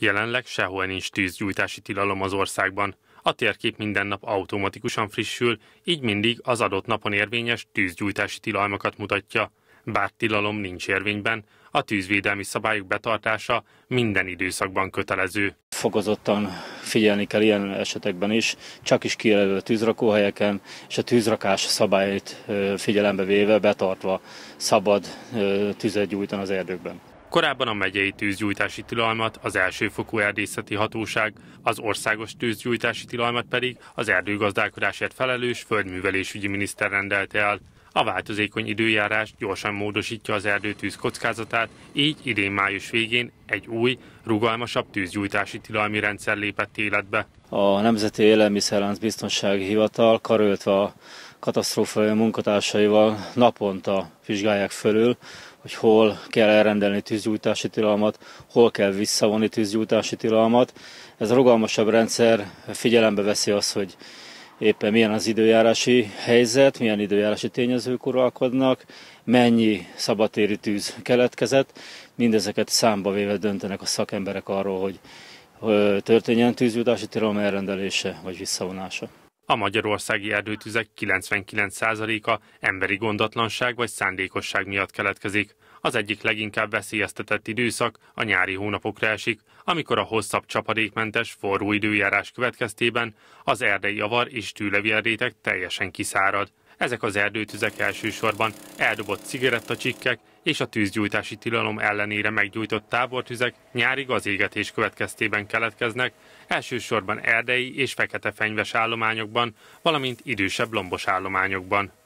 Jelenleg sehol nincs tűzgyújtási tilalom az országban. A térkép minden nap automatikusan frissül, így mindig az adott napon érvényes tűzgyújtási tilalmakat mutatja. Bár tilalom nincs érvényben, a tűzvédelmi szabályok betartása minden időszakban kötelező. Fokozottan figyelni kell ilyen esetekben is, csak is a tűzrakóhelyeken, és a tűzrakás szabályait figyelembe véve, betartva szabad tüzet gyújtan az erdőkben. Korábban a megyei tűzgyújtási tilalmat az elsőfokú erdészeti hatóság, az országos tűzgyújtási tilalmat pedig az erdőgazdálkodásért felelős földművelésügyi miniszter rendelte el. A változékony időjárás gyorsan módosítja az erdőtűz kockázatát, így idén május végén egy új, rugalmasabb tűzgyújtási tilalmi rendszer lépett életbe. A Nemzeti Élelmiszerlánc Biztonsági Hivatal karöltve a katasztrófai munkatársaival naponta vizsgálják fölül, hogy hol kell elrendelni tűzgyújtási tilalmat, hol kell visszavonni tűzgyújtási tilalmat. Ez a rugalmasabb rendszer figyelembe veszi azt, hogy éppen milyen az időjárási helyzet, milyen időjárási tényezők uralkodnak, mennyi szabatéri tűz keletkezett, mindezeket számba véve döntenek a szakemberek arról, hogy történjen tűzgyújtási tilalom elrendelése vagy visszavonása. A magyarországi erdőtüzek 99%-a emberi gondatlanság vagy szándékosság miatt keletkezik. Az egyik leginkább veszélyeztetett időszak a nyári hónapokra esik, amikor a hosszabb csapadékmentes, forró időjárás következtében az erdei avar és tűlevélrétek teljesen kiszárad. Ezek az erdőtüzek elsősorban eldobott cigarettacsikkek és a tűzgyújtási tilalom ellenére meggyújtott tábortüzek nyári gazégetés következtében keletkeznek, elsősorban erdei és fekete fenyves állományokban, valamint idősebb lombos állományokban.